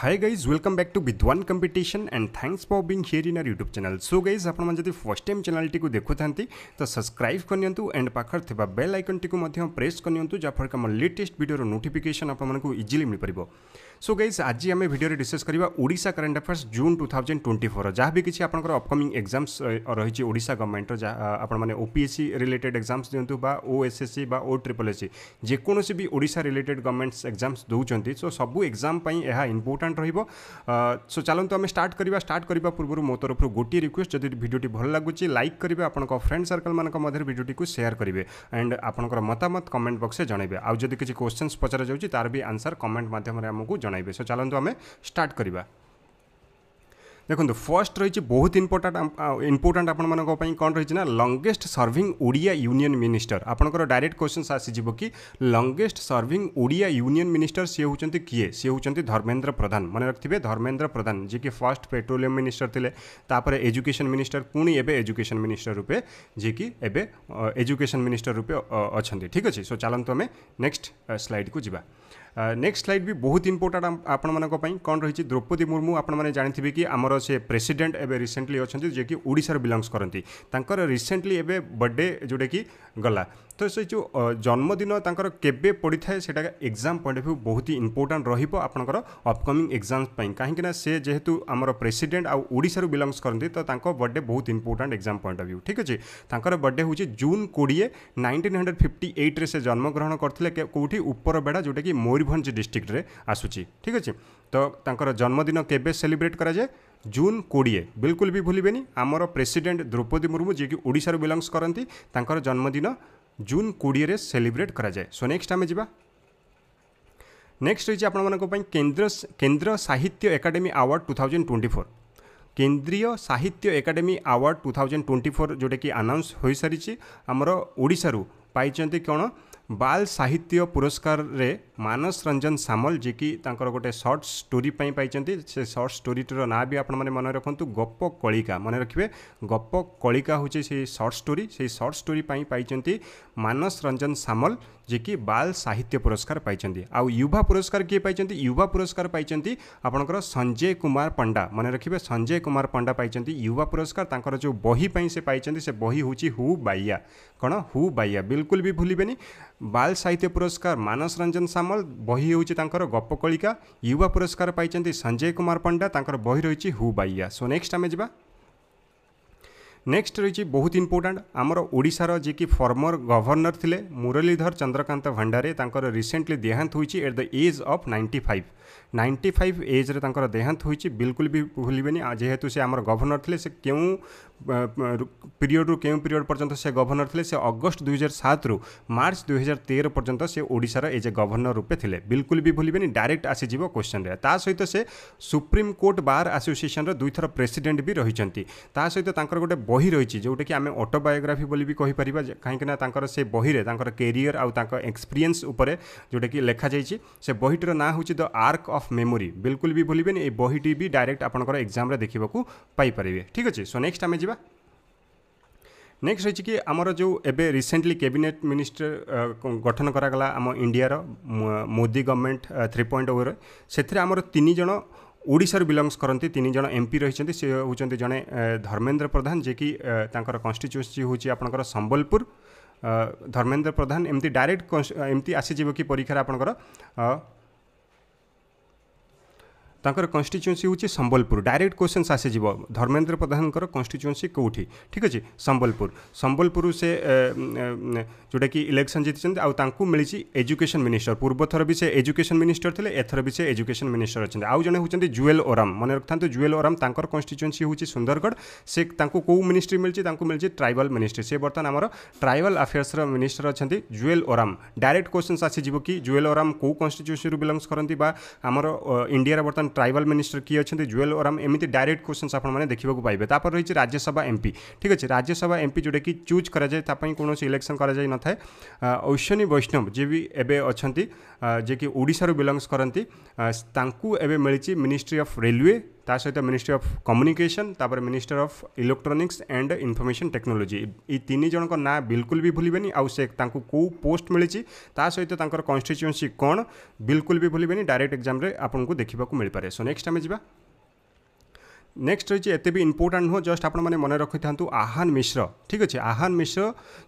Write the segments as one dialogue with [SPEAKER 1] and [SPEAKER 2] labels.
[SPEAKER 1] hi guys welcome back to Vidwan competition and thanks for being here in our YouTube channel so guys आपण जदि first time channel T देखु तो subscribe करनी and पाखर थिबा bell icon T press करनी जाफर आम लेटेस्ट भिडर नोटिफिकेसन आपण इजिली मिल पार सो गाइज आज आम भिडियो डिस्कस करवा ओडा current affairs June two thousand twenty four जहाँ भी किसी आपंकर अपकमिंग एक्जाम्स रही ओडा गवर्नमेंटर आपने ओपीएससी रिलेटेड एक्जाम्स दिंतु बा ओएसएससी बा ओ ट्रिपल एससी जेकोसी भी ओडा रिलेटेड गवर्नमेंट्स एक्जाम्स दौरान सो सब एक्जाम यह इम्पोर्टाट रो सो चलते आम स्टार्ट करवा स्टार्ट करने पूर्व मो तरफ गोटे रिक्वेस्ट जदि भिडियो भल लगुच लाइक करेंगे आप फ्रेंड सर्कल मान भिडियोटी को सेयार करेंगे एंड आपंकर मतामत कमेंट बक्स में जनइबे आदि किसी क्वेश्चन पचार जाऊँगी तार भी आंसर कमेंट मध्यम आमको জনাইবে সো চালু আমি স্টার্ট করা ଦେଖନ୍ତୁ ଫର୍ଷ୍ଟ ରହିଛି ବହୁତ ଇମ୍ପୋର୍ଟାଣ୍ଟ ଇମ୍ପୋର୍ଟାଣ୍ଟ ଆପଣମାନଙ୍କ ପାଇଁ କ'ଣ ରହିଛି ନା longest serving Odia union minister ଆପଣଙ୍କର ଡାଇରେକ୍ଟ କ୍ୱେଶ୍ଚନ୍ସ ଆସିଯିବ କି longest serving Odia union minister ସିଏ ହେଉଛନ୍ତି କିଏ ସିଏ ହେଉଛନ୍ତି ଧର୍ମେନ୍ଦ୍ର ପ୍ରଧାନ ମନେ ରଖିଥିବେ ଧର୍ମେନ୍ଦ୍ର ପ୍ରଧାନ ଯିଏକି ଫାର୍ଷ୍ଟ ପେଟ୍ରୋଲିୟମ୍ ମିନିଷ୍ଟର ଥିଲେ ତାପରେ ଏଜୁକେସନ୍ ମିନିଷ୍ଟର ପୁଣି ଏବେ ଏଜୁକେସନ୍ ମିନିଷ୍ଟର ରୂପେ ଯିଏକି ଏବେ ଏଜୁକେସନ୍ ମିନିଷ୍ଟର ରୂପେ ଅଛନ୍ତି ଠିକ୍ ଅଛି ସୋ ଚାଲନ୍ତୁ ଆମେ ନେକ୍ସଟ ସ୍ଲାଇଡ଼କୁ ଯିବା ନେକ୍ସଟ ସ୍ଲାଇଡ୍ ବି ବହୁତ ଇମ୍ପୋର୍ଟାଣ୍ଟ ଆପଣମାନଙ୍କ ପାଇଁ କ'ଣ ରହିଛି ଦ୍ରୌପଦୀ ମୁର୍ମୁ ଆପଣମାନେ ଜାଣିଥିବେ କି ଆମର ସେ ପ୍ରେସିଡେଣ୍ଟ ଏବେ ରିସେଣ୍ଟଲି ଅଛନ୍ତି ଯିଏକି ଓଡ଼ିଶାର ବିଲଙ୍ଗସ୍ କରନ୍ତି ତାଙ୍କର ରିସେଣ୍ଟଲି ଏବେ ବର୍ଥଡ଼େ ଯେଉଁଟାକି ଗଲା ତ ସେ ଯେଉଁ ଜନ୍ମଦିନ ତାଙ୍କର କେବେ ପଡ଼ିଥାଏ ସେଇଟା ଏକ୍ଜାମ୍ ପଏଣ୍ଟ ଅଫ୍ ଭ୍ୟୁ ବହୁତ ହି ଇମ୍ପୋର୍ଟାଣ୍ଟ ରହିବ ଆପଣଙ୍କର ଅପକମିଂ ଏକ୍ଜାମ୍ ପାଇଁ କାହିଁକିନା ସେ ଯେହେତୁ ଆମର ପ୍ରେସିଡେଣ୍ଟ ଆଉ ଓଡ଼ିଶାରୁ ବିଲଙ୍ଗସ୍ କରନ୍ତି ତ ତାଙ୍କ ବର୍ଥଡ଼େ ବହୁତ important exam point of view ଠିକ୍ ଅଛି ତାଙ୍କର ବର୍ଥଡ଼େ ହେଉଛି ଜୁନ୍ କୋଡ଼ିଏ ନାଇଣ୍ଟିନ୍ ହଣ୍ଡ୍ରେଡ଼ ଫିଫ୍ଟି ଏଇଟ୍ରେ ସେ ଜନ୍ମଗ୍ରହଣ କରିଥିଲେ କେଉଁଠି ଉପରବେଡ଼ା ଯେଉଁଟାକି ମୟୂରଭଞ୍ଜ ଡିଷ୍ଟ୍ରିକ୍ଟରେ ଆସୁଛି ଠିକ୍ ଅଛି ତ ତାଙ୍କର ଜନ୍ମଦିନ କେବେ ସେଲିବ୍ରେଟ୍ କରାଯାଏ ଜୁନ୍ କୋଡ଼ିଏ ବିଲକୁଲ ବି ଭୁଲିବେନି ଆମର ପ୍ରେସିଡେଣ୍ଟ ଦ୍ରୌପଦୀ ମୁର୍ମୁ ଯିଏକି ଓଡ଼ିଶାରୁ ବିଲଙ୍ଗସ୍ କରନ୍ତି ତାଙ୍କର ଜନ୍ମଦିନ জুন কোড়িয়ে সেলিব্রেট করা যায় সো নেক্সট আমি যা নেক্সট রয়েছে আপনার কেন্দ্র কেন্দ্র Sahitya Akademi award two thousand twenty four কেন্দ্রীয় Sahitya Akademi award two thousand twenty four যেটাকি আনাউন্স হয়ে সারিছে আমার ওড়শার পাইছেন কোণ ବାଲ୍ ସାହିତ୍ୟ ପୁରସ୍କାରରେ ମାନସ ରଞ୍ଜନ ସାମଲ ଯିଏକି ତାଙ୍କର ଗୋଟେ ସର୍ଟ ଷ୍ଟୋରୀ ପାଇଁ ପାଇଛନ୍ତି ସେ ସର୍ଟ ଷ୍ଟୋରୀଟିର ନାଁ ବି ଆପଣମାନେ ମନେ ରଖନ୍ତୁ ଗପ କଳିକା ମନେ ରଖିବେ ଗପ କଳିକା ହେଉଛି ସେଇ ସର୍ଟ ଷ୍ଟୋରୀ ସେଇ ସର୍ଟ ଷ୍ଟୋରୀ ପାଇଁ ପାଇଛନ୍ତି ମାନସ ରଞ୍ଜନ ସାମଲ जेकि बाल साहित्य पुरस्कार पाई आउ युवा पुरस्कार किए पाई युवा पुरस्कार पाई आपणकर संजय कुमार पंडा मन रखिए संजय कुमार पंडा पाई युवा पुरस्कार तर जो बही से पाई से बही हूँ हु बाइया कौन हु बाइया बिल्कुल भी भूल बाल साहित्य पुरस्कार मानस रंजन सामल बही हूँ गपकलिका युवा पुरस्कार पाई संजय कुमार पंडा तर बही रही हु बाइया सो नेक्स्ट आम जा ନେକ୍ସଟ ରହିଛି ବହୁତ ଇମ୍ପୋର୍ଟାଣ୍ଟ ଆମର ଓଡ଼ିଶାର ଯିଏକି ଫର୍ମର ଗଭର୍ଣ୍ଣର ଥିଲେ ମୁରଲୀଧର ଚନ୍ଦ୍ରକାନ୍ତ ଭଣ୍ଡାରେ ତାଙ୍କର ରିସେଣ୍ଟଲି ଦେହାନ୍ତ ହୋଇଛି at the age of ninety five ninety five ଏଜ୍ରେ ତାଙ୍କର ଦେହାନ୍ତ ହୋଇଛି ବିଲକୁଲ ବି ଭୁଲିବେନି ଯେହେତୁ ସେ ଆମର ଗଭର୍ଣ୍ଣର ଥିଲେ ସେ କେଉଁ ପିରିୟଡ଼ରୁ କେଉଁ ପିରିୟଡ଼ ପର୍ଯ୍ୟନ୍ତ ସେ ଗଭର୍ଣ୍ଣର ଥିଲେ ସେ ଅଗଷ୍ଟ ଦୁଇହଜାର ସାତରୁ ମାର୍ଚ୍ଚ ଦୁଇହଜାର ତେର ପର୍ଯ୍ୟନ୍ତ ସେ ଓଡ଼ିଶାର ଏଜ୍ ଏ ଗଭର୍ଣ୍ଣର ରୂପେ ଥିଲେ ବିଲକୁଲ ବି ଭୁଲିବେନି ଡାଇରେକ୍ଟ ଆସିଯିବ କ୍ୱେଶ୍ଚନରେ ତା ସହିତ ସେ ସୁପ୍ରିମକୋର୍ଟ ବାର୍ ଆସୋସିଏସନର ଦୁଇଥର ପ୍ରେସିଡେଣ୍ଟ ବି ରହିଛନ୍ତି ତା ସହିତ ତାଙ୍କର ଗୋଟେ ବହି ରହିଛି ଯେଉଁଟାକି ଆମେ ଅଟୋବାୟୋଗ୍ରାଫି ବୋଲି ବି କହିପାରିବା କାହିଁକିନା ତାଙ୍କର ସେ ବହିରେ ତାଙ୍କର କେରିୟର ଆଉ ତାଙ୍କ ଏକ୍ସପିରିଏନ୍ସ ଉପରେ ଯେଉଁଟାକି ଲେଖାଯାଇଛି ସେ ବହିଟିର ନାଁ ହେଉଛି ଦ ଆର୍କ ଅଫ୍ ମେମୋରି ବିଲକୁଲ ବି ଭୁଲିବେନି ଏଇ ବହିଟି ବି ଡାଇରେକ୍ଟ ଆପଣଙ୍କର ଏକ୍ଜାମରେ ଦେଖିବାକୁ ପାଇପାରିବେ ଠିକ୍ ଅଛି ସୋ ନେକ୍ସଟ ଆମେ ଯିବା ଯିବା ନେକ୍ସଟ ରହିଛି କି ଆମର ଯେଉଁ ଏବେ ରିସେଣ୍ଟଲି କ୍ୟାବିନେଟ୍ ମିନିଷ୍ଟର ଗଠନ କରାଗଲା ଆମ ଇଣ୍ଡିଆର ମୋଦି ଗଭର୍ଣ୍ଣମେଣ୍ଟ ଥ୍ରୀ ପଏଣ୍ଟ ଓରେ ସେଥିରେ ଆମର ତିନି ଜଣ ଓଡ଼ିଶାରୁ ବିଲଙ୍ଗସ୍ କରନ୍ତି ତିନି ଜଣ ଏମ୍ପି ରହିଛନ୍ତି ସେ ହେଉଛନ୍ତି ଜଣେ ଧର୍ମେନ୍ଦ୍ର ପ୍ରଧାନ ଯିଏକି ତାଙ୍କର କନଷ୍ଟିଚୁଏନ୍ସି ହେଉଛି ଆପଣଙ୍କର ସମ୍ବଲପୁର ଧର୍ମେନ୍ଦ୍ର ପ୍ରଧାନ ଏମିତି ଡାଇରେକ୍ଟ ଏମିତି ଆସିଯିବ କି ପରୀକ୍ଷାରେ ଆପଣଙ୍କର ତାଙ୍କର କନଷ୍ଟିଚୁଏନ୍ସି ହେଉଛି ସମ୍ବଲପୁର ଡାଇରେକ୍ଟ କ୍ୱେଶ୍ଚନ୍ସ ଆସିଯିବ ଧର୍ମେନ୍ଦ୍ର ପ୍ରଧାନଙ୍କର କନଷ୍ଟିଚୁଏନ୍ସି କେଉଁଠି ଠିକ୍ ଅଛି ସମ୍ବଲପୁର ସମ୍ବଲପୁରରୁ ସେ ଯେଉଁଟାକି ଇଲେକ୍ସନ୍ ଜିତିଛନ୍ତି ଆଉ ତାଙ୍କୁ ମିଳିଛି ଏଜୁକେସନ୍ ମିନିଷ୍ଟର ପୂର୍ବଥର ବି ସେ ଏଜୁକେସନ୍ ମିନିଷ୍ଟର ଥିଲେ ଏଥର ବି ସେ ଏଜୁକେସନ୍ ମିନିଷ୍ଟର ଅଛନ୍ତି ଆଉ ଜଣେ ହେଉଛନ୍ତି ଜୁଏଲ ଓରାମ ମନେ ରଖିଥାନ୍ତୁ ଜୁଏଲ ଓରାମ ତାଙ୍କର କନଷ୍ଟିଚୁଏନ୍ସି ହେଉଛି ସୁନ୍ଦରଗଡ଼ ସେ ତାଙ୍କୁ କେଉଁ ମିନିଷ୍ଟ୍ରି ମିଳିଛି ତାଙ୍କୁ ମିଳିଛି ଟ୍ରାଇବାଲ୍ ମିନିଷ୍ଟ୍ରି ସେ ବର୍ତ୍ତମାନ ଆମର ଟ୍ରାଇବାଲ୍ ଆଫେୟାର୍ସର ମିନିଷ୍ଟର ଅଛନ୍ତି ଜୁଏଲ ଓରାମ ଡାଇରେକ୍ଟ କ୍ୱେଶ୍ଚନ୍ସ ଆସିଯିବ କି ଜୁଏଲ ଓରାମ କେଉଁ କନଷ୍ଟିଚୁଏନ୍ସିରୁ ବିଲଙ୍ଗସ୍ କରନ୍ତି ବା ଆମର ଇଣ୍ଡିଆର ବର୍ତ୍ତମାନ ট্রাইবাল মিনিষ্টর কি অনেক জুয়েল ওরাম এমনি ডাইরেক্ট কোশ্চেন্স আপনার দেখা পাইবে তারপর রয়েছে রাজ্যসভা এমপি ঠিক আছে রাজ্যসভা এমপি যেটা কি চুজ করা যায় তাপাই কোণী ইলেকশন করা যাই নথায় ঐশ্বনী বৈষ্ণব যে বি এবে অনেক যে কি ওড়শার বিলংস করতে তাঁকু এবে মিছে মিনিষ্ট্রি অফ রেলওয়ে ତା ସହିତ ମିନିଷ୍ଟ୍ରି ଅଫ୍ କମ୍ୟୁନିକେସନ୍ ତାପରେ minister of electronics and information technology ଏଇ ତିନି ଜଣଙ୍କ ନାଁ ବିଲକୁଲ ବି ଭୁଲିବେନି ଆଉ ସେ ତାଙ୍କୁ କେଉଁ ପୋଷ୍ଟ ମିଳିଛି ତା ସହିତ ତାଙ୍କର କନଷ୍ଟିଚ୍ୟୁଏନ୍ସି କ'ଣ ବିଲକୁଲ ବି ଭୁଲିବେନି ଡାଇରେକ୍ଟ ଏକ୍ଜାମ୍ରେ ଆପଣଙ୍କୁ ଦେଖିବାକୁ ମିଳିପାରେ ସୋ ନେକ୍ସଟ ଆମେ ଯିବା ନେକ୍ସଟ ରହିଛି ଏତେ ବି ଇମ୍ପୋର୍ଟାଣ୍ଟ ନୁହଁ ଜଷ୍ଟ ଆପଣମାନେ ମନେ ରଖିଥାନ୍ତୁ ଆହାନ ମିଶ୍ର ଠିକ୍ ଅଛି ଆହାନ ମିଶ୍ର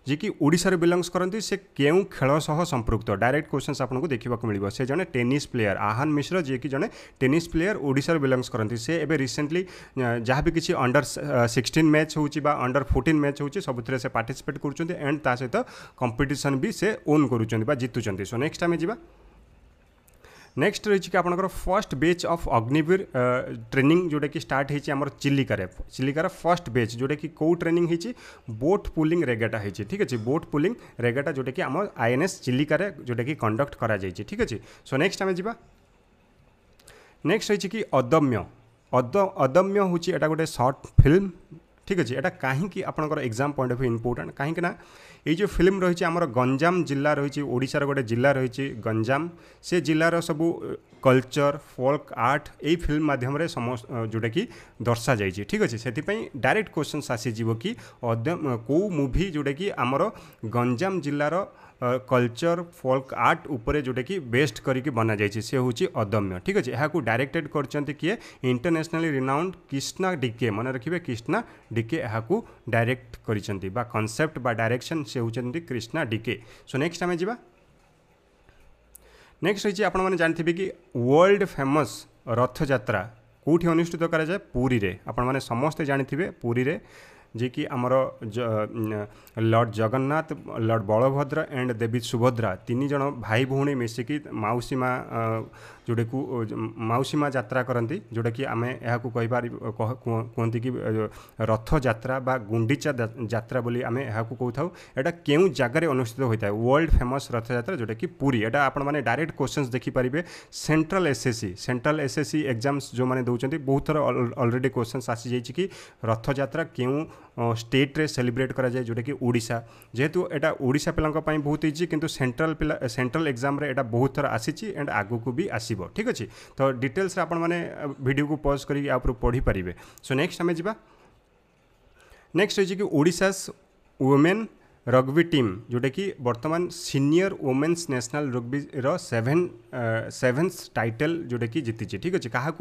[SPEAKER 1] ଯିଏକି ଓଡ଼ିଶାରେ ବିଲଙ୍ଗସ୍ କରନ୍ତି ସେ କେଉଁ ଖେଳ ସହ ସମ୍ପୃକ୍ତ ଡାଇରେକ୍ଟ କ୍ୱେଶ୍ଚନ୍ସ ଆପଣଙ୍କୁ ଦେଖିବାକୁ ମିଳିବ ସେ ଜଣେ ଟେନିସ୍ ପ୍ଲେୟାର ଆହାନ ମିଶ୍ର ଯିଏକି ଜଣେ ଟେନିସ୍ ପ୍ଲେୟାର ଓଡ଼ିଶାରେ ବିଲଙ୍ଗସ୍ କରନ୍ତି ସେ ଏବେ ରିସେଣ୍ଟଲି ଯାହା ବି କିଛି ଅଣ୍ଡର ସିକ୍ସଟିନ୍ ମ୍ୟାଚ୍ ହେଉଛି ବା ଅଣ୍ଡର ଫୋର୍ଟିନ୍ ମ୍ୟାଚ୍ ହେଉଛି ସବୁଥିରେ ସେ ପାର୍ଟିସିପେଟ୍ କରୁଛନ୍ତି ଆଣ୍ଡ ତା ସହିତ କମ୍ପିଟିସନ୍ ବି ସେ ଓନ୍ କରୁଛନ୍ତି ବା ଜିତୁଛନ୍ତି ସୋ ନେକ୍ସଟ ଆମେ ଯିବା ନେକ୍ସଟ ରହିଛି କି ଆପଣଙ୍କର first batch of Agniveer training ଯେଉଁଟାକି ଷ୍ଟାର୍ଟ ହେଇଛି ଆମର ଚିଲିକାରେ ଚିଲିକାର ଫର୍ଷ୍ଟ ବେଚ୍ ଯେଉଁଟାକି କେଉଁ ଟ୍ରେନିଂ ହେଇଛି ବୋଟ୍ ପୁଲିଂ ରେଗାଟା ହେଇଛି ଠିକ୍ ଅଛି ବୋଟ୍ ପୁଲିଂ ରେଗାଟା ଯେଉଁଟାକି ଆମ ଆଇଏନ୍ଏସ୍ ଚିଲିକାରେ ଯେଉଁଟାକି କଣ୍ଡକ୍ଟ କରାଯାଇଛି ଠିକ୍ ଅଛି ସୋ ନେକ୍ସଟ ଆମେ ଯିବା ନେକ୍ସଟ ରହିଛି କି ଅଦମ୍ୟ ଅଦମ୍ୟ ହେଉଛି ଏଇଟା ଗୋଟେ ସର୍ଟ ଫିଲ୍ମ ଠିକ୍ ଅଛି ଏଇଟା କାହିଁକି ଆପଣଙ୍କର exam point of view important କାହିଁକି ନା এই যে ফিল্ম রয়েছে আমার গঞ্জাম জেলা রয়েছে ওড়িশার গোটে জেলা রয়েছে গঞ্জাম সে জেলার সবু কলচর ফোল্ক আর্ট এই ফিল্ম মাধ্যমে সমস্ত ଯେଉଁଟାକି ଦର୍ଶାଯାଇଛି ଠିକ୍ ଅଛି ସେଥିପାଇଁ ଡାଇରେକ୍ଟ କ୍ୱେଶ୍ଚନ୍ସ ଆସିଯିବ କି କେଉଁ ମୁଭି ଯେଉଁଟାକି ଆମର ଗଞ୍ଜାମ ଜିଲ୍ଲାର କଲଚର ଫୋଲ୍କ ଆର୍ଟ ଉପରେ ଯେଉଁଟାକି ବେଷ୍ଟ କରିକି ବନାଯାଇଛି ସେ ହେଉଛି ଅଦମ୍ୟ ଠିକ୍ ଅଛି ଏହାକୁ ଡାଇରେକ୍ଟେଡ଼ କରିଛନ୍ତି କିଏ ଇଣ୍ଟରନ୍ୟାସନାଲି ରିନାଉଣ୍ଡ କ୍ରିଷ୍ଣା ଡିକେ ମନେ ରଖିବେ କ୍ରିଷ୍ଣା ଡିକେ ଏହାକୁ ଡାଇରେକ୍ଟ କରିଛନ୍ତି ବା କନସେପ୍ଟ ବା ଡାଇରେକ୍ସନ୍ ସେ ହେଉଛନ୍ତି କ୍ରିଷ୍ଣା ଡିକେ ସୋ ନେକ୍ସଟ ଆମେ ଯିବା ନେକ୍ସଟ ହେଉଛି ଆପଣମାନେ ଜାଣିଥିବେ କି ୱାର୍ଲଡ଼ ଫେମସ୍ ରଥଯାତ୍ରା କେଉଁଠି ଅନୁଷ୍ଠିତ କରାଯାଏ ପୁରୀରେ ଆପଣମାନେ ସମସ୍ତେ ଜାଣିଥିବେ ପୁରୀରେ ଯିଏକି ଆମର lord Jagannath lord Balabhadra and Devi Subhadra ତିନି ଜଣ ଭାଇ ଭଉଣୀ ମିଶିକି ମାଉସୀ ମା ଯେଉଁଟାକୁ ମାଉସୀ ମା ଯାତ୍ରା କରନ୍ତି ଯେଉଁଟାକି ଆମେ ଏହାକୁ କହିପାରିବ କୁହନ୍ତି କି ରଥଯାତ୍ରା ବା ଗୁଣ୍ଡିଚା ଯାତ୍ରା ବୋଲି ଆମେ ଏହାକୁ କହୁଥାଉ ଏଇଟା କେଉଁ ଜାଗାରେ ଅନୁଷ୍ଠିତ ହୋଇଥାଏ ୱାର୍ଲଡ଼ ଫେମସ୍ ରଥଯାତ୍ରା ଯେଉଁଟାକି ପୁରୀ ଏଇଟା ଆପଣମାନେ ଡାଇରେକ୍ଟ କୋଶ୍ଚେନ୍ସ ଦେଖିପାରିବେ central SSC central SSC exams ଯେଉଁମାନେ ଦେଉଛନ୍ତି ବହୁତ ଥର ଅଲରେଡ଼ି କୋଶ୍ଚେନ୍ସ ଆସିଯାଇଛି କି ରଥଯାତ୍ରା କେଉଁ ଷ୍ଟେଟ୍ରେ ସେଲିବ୍ରେଟ୍ କରାଯାଏ ଯେଉଁଟାକି ଓଡ଼ିଶା ଯେହେତୁ ଏଇଟା ଓଡ଼ିଶା ପିଲାଙ୍କ ପାଇଁ ବହୁତ ଇଜି କିନ୍ତୁ ସେଣ୍ଟ୍ରାଲ୍ ପିଲା ସେଣ୍ଟ୍ରାଲ୍ ଏକ୍ଜାମ୍ରେ ଏଇଟା ବହୁତ ଥର ଆସିଛି ଆଣ୍ଡ ଆଗକୁ ବି ଆସିବ ଠିକ୍ ଅଛି ତ ଡିଟେଲ୍ସରେ ଆପଣମାନେ ଭିଡ଼ିଓକୁ ପଜ୍ କରିକି ୟା ଉପରୁ ପଢ଼ିପାରିବେ ସୋ ନେକ୍ସଟ ଆମେ ଯିବା ନେକ୍ସଟ ହେଉଛି କି ଓଡ଼ିଶାସ୍ ୱମେନ୍ रग्बी टीम जोटा कि बर्तमान सिनियर वोमेन्स नेशनल रग्बी रेभेन सेभेन्स टाइटल जोटा कि जीति ठीक अच्छे क्या हर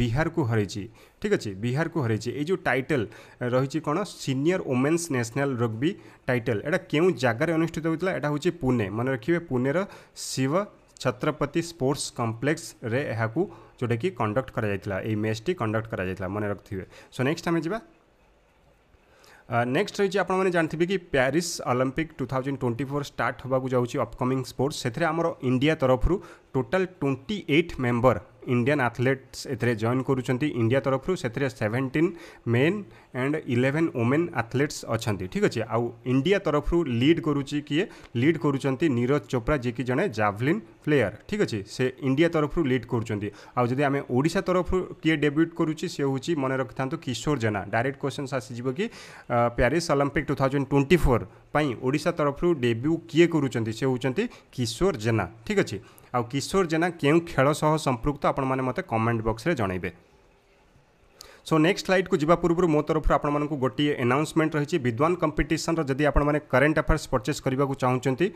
[SPEAKER 1] बिहार को हरई ठीक अच्छे बिहार को हर ये टाइटल रही कौन senior women's national rugby title एट के जगार अनुषित होता एटा हूँ पुणे मन रखिए पुणेर शिव छत्रपति स्पोर्ट्स कम्प्लेक्स जोटा कि कंडक्ट कर मैच टी कंडक्ट कर मन रखिए सो नेक्ट आम जा ନେକ୍ସଟ ରହିଛି ଆପଣମାନେ ଜାଣିଥିବେ କି Paris Olympic two thousand twenty four start ହେବାକୁ ଯାଉଛି ଅପକମିଂ ସ୍ପୋର୍ଟସ୍ ସେଥିରେ ଆମର ଇଣ୍ଡିଆ ତରଫରୁ total twenty eight member Indian athletes ଏଥିରେ ଜଏନ୍ କରୁଛନ୍ତି ଇଣ୍ଡିଆ ତରଫରୁ ସେଥିରେ seventeen men and eleven women athletes ଅଛନ୍ତି ଠିକ୍ ଅଛି ଆଉ ଇଣ୍ଡିଆ ତରଫରୁ ଲିଡ୍ କରୁଛି କିଏ ଲିଡ୍ କରୁଛନ୍ତି ନିରଜ ଚୋପ୍ରା ଯିଏକି ଜଣେ ଜାଭଲିନ୍ ପ୍ଲେୟାର ଠିକ୍ ଅଛି ସେ ଇଣ୍ଡିଆ ତରଫରୁ ଲିଡ୍ କରୁଛନ୍ତି ଆଉ ଯଦି ଆମେ ଓଡ଼ିଶା ତରଫରୁ କିଏ ଡେବ୍ୟୁଟ୍ କରୁଛି ସେ ହେଉଛି ମନେ ରଖିଥାନ୍ତୁ କିଶୋର ଜେନା ଡାଇରେକ୍ଟ କ୍ୱେଶ୍ଚନ୍ସ ଆସିଯିବ କି Paris Olympic two thousand twenty four ପାଇଁ ଓଡ଼ିଶା ତରଫରୁ ଡେବ୍ୟୁ କିଏ କରୁଛନ୍ତି ସେ ହେଉଛନ୍ତି କିଶୋର ଜେନା ଠିକ୍ ଅଛି ଆଉ କିଶୋର ଜେନା କେଉଁ ଖେଳ ସହ ସମ୍ପୃକ୍ତ ଆପଣମାନେ ମୋତେ କମେଣ୍ଟ ବକ୍ସରେ ଜଣାଇବେ सो नेक्स्ट स्लाइड को जी पूर्व मो तरफ आपको गोटे एनाउन्समेंट रही विद्वान कंपिटन जदि आपण करेन्ट आफेयर्स परचेज करने चाहते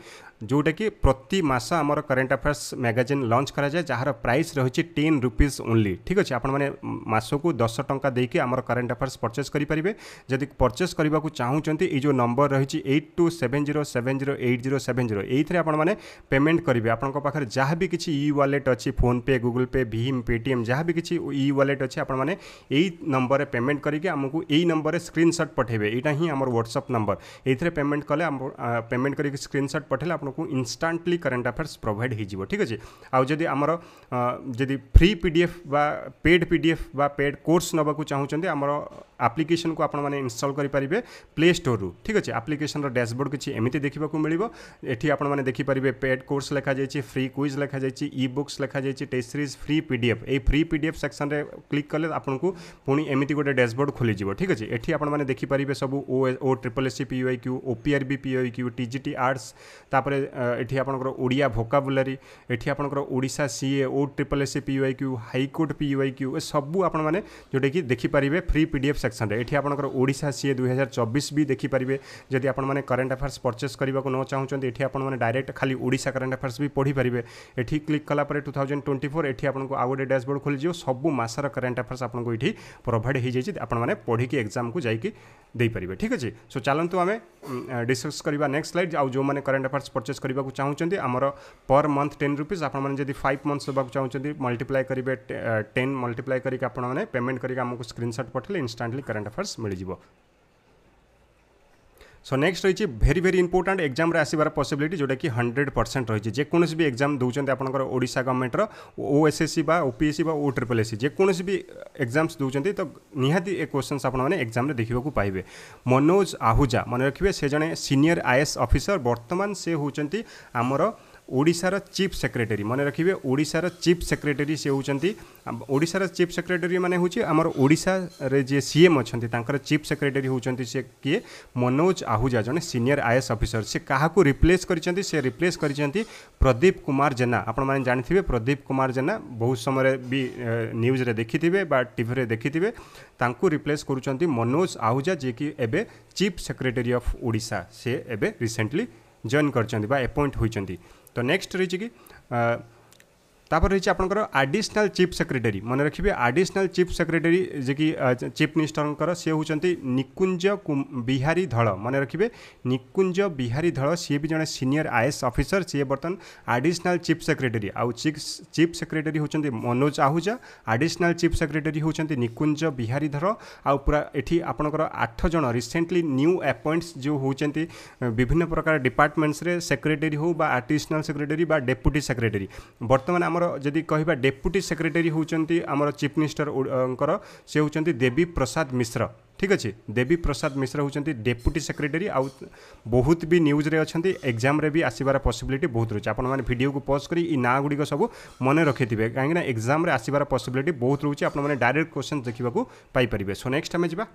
[SPEAKER 1] जोटा कि प्रतिमास मस करेन्ट अफेयर्स मैगजिन लंच कराए जार प्राइस रही टेन रुपीज ओनली ठीक अच्छे आपसक दस टा देकी आम करेन्ट अफेयर्स परचेस करेंगे जदि परचेस करने को चाहूँगी ये नंबर रही eight two seven zero seven zero eight zero seven zero ये आपने पेमेंट करेंगे आपंक जहाँ भी किसी इ वालेट अच्छी फोनपे गुगुल पे भीम पेटीएम जहाँ भी किसी इ वालेट अच्छे आपने नंबर में पेमेंट करके आमको यही नंबर में स्क्रीनसट पठेबे यहाँ हिम ह्वाट्सअप नंबर ये पेमेंट कले पेमेंट करके स्क्रीनसट पठे आपको इनस्टांटली करेन्ट अफेयर्स प्रोभाइड हो ठीक अच्छे आदि आमर जी free P D F paid P D paid course नाक चाहते आम आप्लिकेसन को आपस्टल करेंगे प्ले स्टोर रू ठीक अच्छे आप्लिकेसन रैशबोर्ड किसी एमती देखा मिले आपने देखिपारे पेड कोर्स लिखा जाइए फ्री क्विज लिखा जाइए इ बुक्स लिखा जाइए test series free P D F free P section में क्लिक कले आपको ପୁଣି ଏମିତି ଗୋଟେ ଡ୍ୟାସବୋର୍ଡ଼ ଖୋଲିଯିବ ଠିକ୍ ଅଛି ଏଠି ଆପଣମାନେ ଦେଖିପାରିବେ ସବୁ O O triple S C P I Q O P R B P I Q T G T arts ତାପରେ ଏଠି ଆପଣଙ୍କର ଓଡ଼ିଆ ଭୋକାବୁଲାରୀ ଏଠି ଆପଣଙ୍କର Odisha C A O triple S C P I Q high court P I Q ଏସବୁ ଆପଣମାନେ ଯେଉଁଟାକି ଦେଖିପାରିବେ free ପି ଡି ଏଫ୍ ସେକ୍ସନ୍ରେ ଏଠି ଆପଣଙ୍କର ଓଡ଼ିଶା ସି ଏ ଦୁଇହଜାର ଚବିଶ ବି ଦେଖିପାରିବେ ଯଦି ଆପଣମାନେ କରେଣ୍ଟ ଆଫେୟାର୍ସ ପରଚେସ୍ କରିବାକୁ ନ ଚାହୁଁଛନ୍ତି ଏଠି ଆପଣମାନେ ଡାଇରେକ୍ଟ ଖାଲି ଓଡ଼ିଶା କରେଣ୍ଟ ଆଫେୟାର୍ସ ବି ପଢ଼ିପାରିବେ ଏଠି କ୍ଲିକ୍ କଲା ପରେ ଟୁ ଥାଉଜେଣ୍ଡ ଟ୍ୱେଣ୍ଟି ଫୋର୍ ଏଠି ଆପଣଙ୍କୁ ଆଉ ଗୋଟେ ଡ୍ୟାସବୋର୍ଡ଼ ଖୋଲିଯିବ ସବୁ ମାସର କରେଣ୍ଟ ଆଫେୟାର୍ସ ଆପଣଙ୍କୁ ଏଠି ପ୍ରୋଭାଇଡ଼ ହୋଇଯାଇଛି ଆପଣମାନେ ପଢ଼ିକି ଏକ୍ଜାମକୁ ଯାଇକି ଦେଇପାରିବେ ଠିକ୍ ଅଛି ସୋ ଚାଲନ୍ତୁ ଆମେ ଡିସ୍କସ୍ କରିବା ନେକ୍ସଟ ସ୍ଲାଇଡ଼ ଆଉ ଯେଉଁମାନେ କରେଣ୍ଟ ଆଫେୟାର୍ସ ପରଚେସ୍ କରିବାକୁ ଚାହୁଁଛନ୍ତି ଆମର ପର୍ ମନ୍ଥ ଟେନ୍ ରୁପିଜ୍ ଆପଣମାନେ ଯଦି ଫାଇଭ୍ ମନ୍ଥସ୍ ଦେବାକୁ ଚାହୁଁଛନ୍ତି ମଲ୍ଟିପ୍ଲାଏ କରିବେ ଟେନ୍ ମଲ୍ଟିପ୍ଲାଏ କରିକି ଆପଣମାନେ ପେମେଣ୍ଟ କରିକି ଆମକୁ ସ୍କ୍ରିନସଟ୍ ପଠାଇଲେ ଇନଷ୍ଟାଣ୍ଟଲି କରେଣ୍ଟ ଆଫେୟାର୍ସ ମିଳିଯିବ सो नेक्स्ट रही भेरी भेरी इंपोर्टां एक्जाम आसबार पसबिलिट जोटा कि हंड्रेड परसेंट रही है जो भी एक्जाम दौरान आपंकर ओडा गवर्नमेंटर OSSC OPSC O triple SC जेकोसी भी एक्जाम्स दूसरी तो निहाती ए क्वेश्चन आपने एक्जाम देखा पाइबे मनोज आहुजा मन रखिए से जड़े सिनियर आईएस अफिसर बर्तमान से होती आमर ଓଡ଼ିଶାର ଚିଫ୍ ସେକ୍ରେଟେରୀ ମନେ ରଖିବେ ଓଡ଼ିଶାର ଚିଫ୍ ସେକ୍ରେଟେରୀ ସେ ହେଉଛନ୍ତି ଓଡ଼ିଶାର ଚିଫ୍ ସେକ୍ରେଟେରୀ ମାନେ ହେଉଛି ଆମର ଓଡ଼ିଶାରେ ଯିଏ ସିଏମ୍ ଅଛନ୍ତି ତାଙ୍କର ଚିଫ୍ ସେକ୍ରେଟେରୀ ହେଉଛନ୍ତି ସେ କିଏ ମନୋଜ ଆହୁଜା ଜଣେ ସିନିୟର ଆଇଏଏସ୍ ଅଫିସର ସେ କାହାକୁ ରିପ୍ଲେସ୍ କରିଛନ୍ତି ସେ ରିପ୍ଲେସ୍ କରିଛନ୍ତି ପ୍ରଦୀପ କୁମାର ଜେନା ଆପଣମାନେ ଜାଣିଥିବେ ପ୍ରଦୀପ କୁମାର ଜେନା ବହୁତ ସମୟରେ ବି ନ୍ୟୁଜ୍ରେ ଦେଖିଥିବେ ବା ଟିଭିରେ ଦେଖିଥିବେ ତାଙ୍କୁ ରିପ୍ଲେସ୍ କରୁଛନ୍ତି ମନୋଜ ଆହୁଜା ଯିଏକି ଏବେ ଚିଫ୍ ସେକ୍ରେଟେରୀ ଅଫ୍ ଓଡ଼ିଶା ସେ ଏବେ ରିସେଣ୍ଟଲି ଜଏନ୍ କରିଛନ୍ତି ବା ଆପଏଣ୍ଟ ହୋଇଛନ୍ତି तो नेक्स्ट रही তারপর রয়েছে আপনার আডিশনাল চিফ সেক্রেটারি মনে রাখবে আডিশনাল চিফ সেক্রেটারি যে কি চিফ মিনিষ্টর সি হচ্ছেন নিকুঞ্জ বিহারী ধল মনে রাখবে নিকুঞ্জ বিহারী ধল সি বি জন সিনিয়র আইএস অফিসর সি বর্তমান আডিশনাল চিফ সেক্রেটারি আউ চিফ সেক্রেটারি হচ্ছেন Manoj Ahuja additional chief secretary হচ্ছেন নিকুঞ্জ বিহারী ধর আউ পুরা এটি আপনার আঠ জন রিসেন্টলি নিউ ଆପଏଣ୍ଟସ୍ ଯେଉଁ ହେଉଛନ୍ତି ବିଭିନ୍ନ ପ୍ରକାର ଡିପାର୍ଟମେଣ୍ଟସରେ ସେକ୍ରେଟେରୀ ହେଉ ବା ଆଡ଼ିସନାଲ୍ ସେକ୍ରେଟେରୀ ବା ଡେପୁଟି ସେକ୍ରେଟେରୀ ବର୍ତ୍ତମାନ ଆମ ଆମର ଯଦି କହିବା ଡେପୁଟି ସେକ୍ରେଟେରୀ ହେଉଛନ୍ତି ଆମର ଚିଫ୍ ମିନିଷ୍ଟରଙ୍କର ସେ ହେଉଛନ୍ତି ଦେବୀ ପ୍ରସାଦ ମିଶ୍ର ଠିକ୍ ଅଛି ଦେବୀ ପ୍ରସାଦ ମିଶ୍ର ହେଉଛନ୍ତି ଡେପୁଟି ସେକ୍ରେଟେରୀ ଆଉ ବହୁତ ବି ନ୍ୟୁଜ୍ରେ ଅଛନ୍ତି ଏକ୍ଜାମ୍ରେ ବି ଆସିବାର ପସିବିଲିଟି ବହୁତ ରହୁଛି ଆପଣମାନେ ଭିଡ଼ିଓକୁ ପଜ୍ କରି ଏଇ ନାଁ ଗୁଡ଼ିକ ସବୁ ମନେ ରଖିଥିବେ କାହିଁକିନା ଏକ୍ଜାମ୍ରେ ଆସିବାର ପସିବିଲିଟି ବହୁତ ରହୁଛି ଆପଣମାନେ ଡାଇରେକ୍ଟ କ୍ୱେଶ୍ଚନ୍ ଦେଖିବାକୁ ପାଇପାରିବେ ସୋ ନେକ୍ସଟ ଆମେ ଯିବା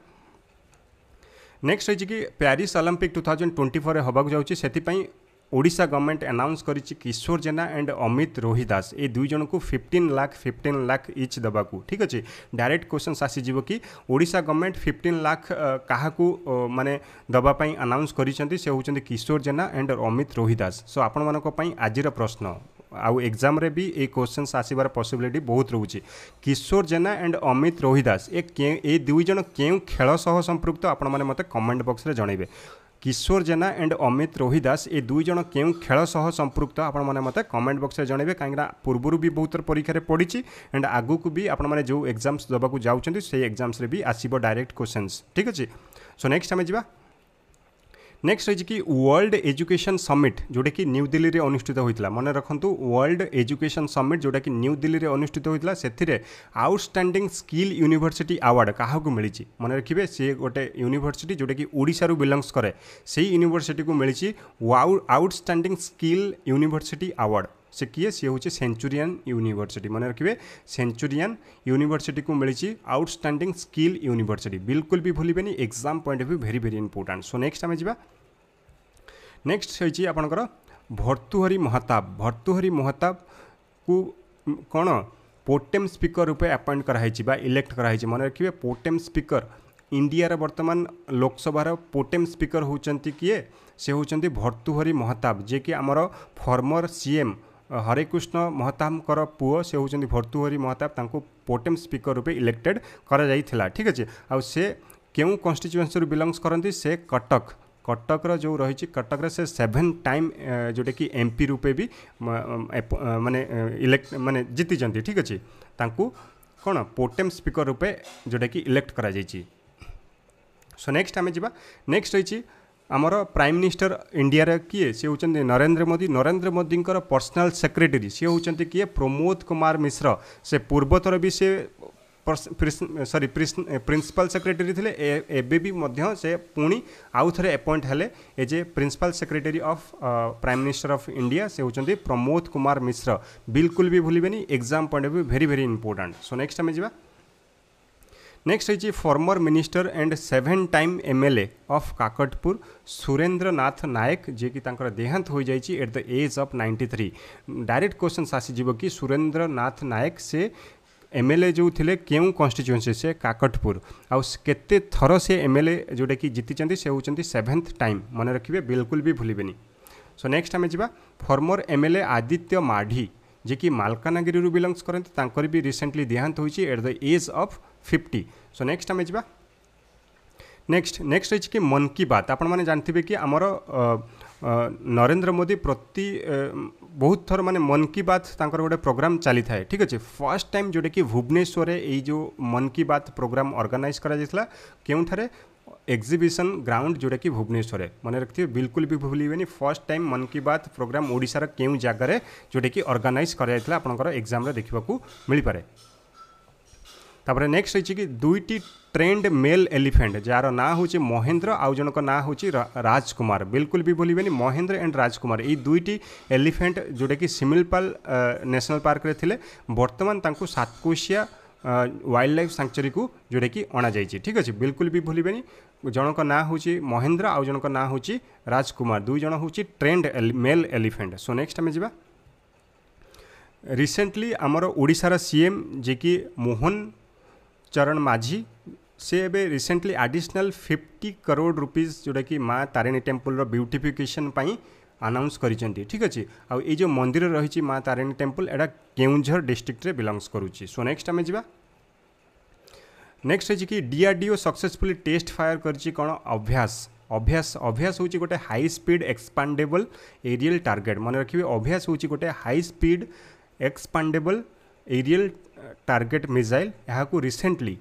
[SPEAKER 1] ନେକ୍ସଟ ହେଉଛି କି Paris Olympic two thousand twenty ଫୋର୍ରେ ହେବାକୁ ଯାଉଛି ସେଥିପାଇଁ ওড়িশা গভর্নমেন্ট আনাউন্স করেছে কিশোর জেনা এন্ড অমিত রোহি দাস এই দুই জনক fifteen lakh fifteen lakh each দেওয়া ঠিক আছে ডাইরেক্ট কোশ্চেন্স আসিযোগ কি ওড়িশা গভর্নমেন্ট ফিফটিন লাখ কাহাকু মানে দেওয়া আনাউন্স করেছেন সে হচ্ছেন Kishore Jena and Amit Rohidas so আপনার আজির প্রশ্ন ଆଉ ଏକ୍ଜାମ୍ରେ ବି ଏଇ କୋଶ୍ଚିନ୍ସ ଆସିବାର ପସିବିଲିଟି ବହୁତ ରହୁଛି କିଶୋର ଜେନା ଆଣ୍ଡ ଅମିତ ରୋହିଦାସ ଏ ଏ ଦୁଇ ଜଣ କେଉଁ ଖେଳ ସହ ସମ୍ପୃକ୍ତ ଆପଣମାନେ ମୋତେ କମେଣ୍ଟ ବକ୍ସରେ ଜଣାଇବେ કિશોર જેના એન્ડ અમિત રોહિદાસ એ દુઈ જણ કેવું ખેળ સહ સંપૃક્ત આપણને મતે કમેન્ટ બક્સરે જણાવે કાହିଁକିନା પૂର୍ବରୁ ବି ବହୁତ ପରୀକ୍ଷାରେ ପଡ଼ିଛି ଆଣ୍ଡ ଆଗକୁ ବି ଆପଣମାନେ ଯେଉଁ ଏକ୍ଜାମ୍ସ ଦେବାକୁ ଯାଉଛନ୍ତି ସେଇ ଏକ୍ଜାମ୍ସରେ ବି ଆସିବ ଡାଇରେକ୍ଟ କ୍ୱେଶ୍ଚନ୍ସ ଠିକ୍ ଅଛି ସୋ ନେକ୍ସଟ ଆମେ ଯିବା ନେକ୍ସଟ ରହିଛି କି ୱାର୍ଲଡ ଏଜୁକେସନ୍ ସମିଟ୍ ଯେଉଁଟାକି ନ୍ୟୁ ଦିଲ୍ଲୀରେ ଅନୁଷ୍ଠିତ ହୋଇଥିଲା ମନେ ରଖନ୍ତୁ ୱାର୍ଲଡ ଏଜୁକେସନ୍ ସମିଟ୍ ଯେଉଁଟାକି ନ୍ୟୁ ଦିଲ୍ଲୀରେ ଅନୁଷ୍ଠିତ ହୋଇଥିଲା ସେଥିରେ ଆଉଟଷ୍ଟାଣ୍ଡିଂ ସ୍କିଲ୍ ୟୁନିଭର୍ସିଟି ଆୱାର୍ଡ଼ କାହାକୁ ମିଳିଛି ମନେ ରଖିବେ ସିଏ ଗୋଟେ ୟୁନିଭର୍ସିଟି ଯେଉଁଟାକି ଓଡ଼ିଶାରୁ ବିଲଙ୍ଗସ୍ କରେ ସେଇ ୟୁନିଭର୍ସିଟିକୁ ମିଳିଛି ଆଉଟଷ୍ଟାଣ୍ଡିଂ ସ୍କିଲ୍ ୟୁନିଭର୍ସିଟି ଆୱାର୍ଡ଼ से किए सी हूँ सेंचुरीयन यूनिभर्सीट मन रखिए सेंचुरीयन यूनिभर्सीट को मिली आउटस्टाडिंग स्किल यूनिभर्सीट बिल्कुल भी भूलें exam point of view very very important so next आम जा नेक्स्ट होती आपणकर भर्तुहरी महताब भर्तुहरी महताब को कौन पोटेम स्पीकर रूपे अपॉइंट कराई इलेक्ट कराई मन रखिए पोटेम स्पीकर इंडिया वर्तमान लोकसभा पोटेम स्पीकर होती किए से होती भर्तुहरी महताब जेकि आमर फर्मर सीएम हरेकृष्ण महताबर पु से होती भर्तुहरी महताब तक पोटेम स्पीकर रूपे इलेक्टेड कर ठीक अच्छे आ आउ कन्स्टिट्युएन्सी बिलंगस करती से कटक कटक्र जो रही कटक से सेभेन टाइम जोटा कि एमपी रूपे भी मानने इलेक्ट मान जीति ठीक अच्छे कौन पोटेम स्पीकर रूपे जोटा कि इलेक्ट करो नेक्स्ट आम जा रही ଆମର ପ୍ରାଇମ୍ ମିନିଷ୍ଟର ଇଣ୍ଡିଆର କିଏ ସେ ହେଉଛନ୍ତି ନରେନ୍ଦ୍ର ମୋଦି ନରେନ୍ଦ୍ର ମୋଦିଙ୍କର ପର୍ସନାଲ୍ ସେକ୍ରେଟେରୀ ସେ ହେଉଛନ୍ତି କିଏ ପ୍ରମୋଦ କୁମାର ମିଶ୍ର ସେ ପୂର୍ବଥର ବି ସେ ସରି ପ୍ରିନ୍ସିପାଲ୍ ସେକ୍ରେଟେରୀ ଥିଲେ ଏବେ ବି ମଧ୍ୟ ସେ ପୁଣି ଆଉ ଥରେ ଆପଏଣ୍ଟ ହେଲେ as a principal secretary of prime minister of India ସେ ହେଉଛନ୍ତି ପ୍ରମୋଦ କୁମାର ମିଶ୍ର ବିଲକୁଲ ବି ଭୁଲିବେନି exam point of view very very important so next ଆମେ ଯିବା नेक्स्ट है former minister and seven time M L A of Kakatpur Surendranath Nayak जे देहांत हो जाए at the age of ninety three direct question आसीजो कि सुरेन्द्रनाथ नायक से एम एल ए जो थे क्यों कन्स्टिट्युएन्सी से काकटपुर आते थर से एमएलए जोटा कि जीति से होती सेभेन्थ टाइम मन रखिए बिल्कुल भी भूल सो नेक्स्ट आम जावा फर्मर एमएलए आदित्य माढ़ी जे कि मालकानगिरी बिलंगस करते भी रिसेंटली देहांत होट the age of fifty so next आम जा नेक्स्ट नेक्स्ट रही कि मन की बात आपण मैंने जानते कि आमर नरेंद्र मोदी प्रति बहुत थर माने मन की बात गोटे प्रोग्राम चली था ठीक अच्छे फर्स्ट टाइम जोटा कि भुवनेश्वर यही जो मन की बात प्रोग्राम अर्गानाइज करा क्योंठारे एक्जिबिशन ग्राउंड जोटा कि भुवनेश्वर मन रखिए बिल्कुल भी भूल फर्स्ट टाइम मन की बात प्रोग्राम ओडार क्यों जगह जोटा कि अर्गानाइज कर आपंकर एक्जाम देखा पाए तापर नेक्स्ट रही कि दुईट ट्रेंड मेल एलिफेंट जार ना हूँ महेन्द्र आउ जनक ना हूँ राजकुमार बिल्कुल भी भूल महेन्द्र एंड राजकुमार ये दुईट एलिफेंट जोटा कि सिमिलपाल नेशनल पार्क थे बर्तमान तुम सातकोशिया वाइल्ड लाइफ सांचरी को जोटा कि अणा जाइए ठीक अच्छे बिल्कुल भी भूल जनक ना हूँ महेन्द्र आउ जनक ना हूँ राजकुमार दुईज हूँ trained male elephant so next आम जा रिसेंटली आमर ओडार सीएम जी कि मोहन ચરણ માઝી ସେ ଏବେ recently additional fifty crore rupees ଯେଉଁଟାକି ମା ତାରିଣୀ ଟେମ୍ପଲ୍ର ବ୍ୟୁଟିଫିକେସନ୍ ପାଇଁ ଆନାଉନ୍ସ କରିଛନ୍ତି ଠିକ୍ ଅଛି ଆଉ ଏଇ ଯେଉଁ ମନ୍ଦିର ରହିଛି ମା ତାରିଣୀ ଟେମ୍ପଲ୍ ଏଇଟା କେଉଁଝର ଡିଷ୍ଟ୍ରିକ୍ଟରେ ବିଲଙ୍ଗସ୍ କରୁଛି ସୋ ନେକ୍ସଟ ଆମେ ଯିବା ନେକ୍ସଟ ହେଉଛି କି ଡିଆର୍ଡିଓ ସକ୍ସେସଫୁଲି ଟେଷ୍ଟ ଫାୟାର୍ କରିଛି କ'ଣ ଅଭ୍ୟାସ ଅଭ୍ୟାସ ଅଭ୍ୟାସ ହେଉଛି ଗୋଟେ high speed expendable aerial target ମନେ ରଖିବେ ଅଭ୍ୟାସ ହେଉଛି ଗୋଟେ high speed expendable aerial target missile यहाँ रिसेंटली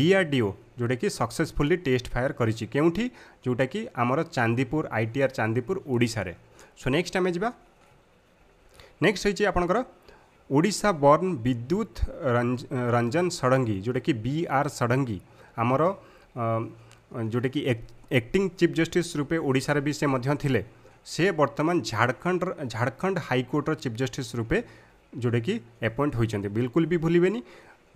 [SPEAKER 1] डीआरडीओ जोटा कि सक्सेसफुली टेस्ट फायर करोटी जोटा कि आमर चांदीपुर आईटीआर चांदीपुर ओडार सो नेक्स्ट आम जा नेक्स्ट होगी आपणकर ओडा बर्ण विद्युत रंजन षडंगी जोटा कि बी आर षडंगी आमर जोटा कि एक्टिंग चीफ जस्टिस रूपे ओडार भी से मध्य से बर्तमान झारखंड झारखंड हाइकोर्टर चीफ जस्टिस रूपे ଯେଉଁଟାକି ଆପଏଣ୍ଟ ହୋଇଛନ୍ତି ବିଲକୁଲ ବି ଭୁଲିବେନି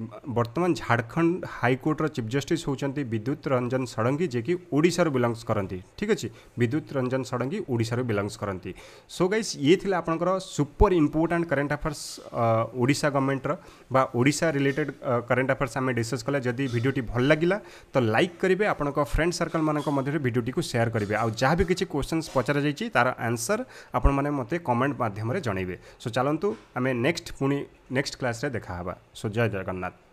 [SPEAKER 1] वर्तमान झारखंड हाइकोर्टर चिफ जस्टिस होती विद्युत रंजन षडंगी जी ओडार बिलंगस करती ठीक अच्छे विद्युत रंजन षडंगी ओडार बिलंगस करती सो गाइज ये आपंकर सुपर इम्पोर्टाट करेन्ट आफेयर्स ओडा गवर्णमेंटर ओडा रिलेटेड करेन्ट अफेयर्स आम डिस्कस कले जदि भिडियोट भल लगला तो लाइक करेंगे आपं फ्रेंड सर्कल मानी सेयार करेंगे आज जहाँ भी किसी क्वेश्चन पचार जाइए तार आंसर आपने मत कमेंट मध्यम जनइबे सो चलतु आम नेक्स्ट पुणी नेक्स्ट क्लास रे देखा हेबा सो जय जगन्नाथ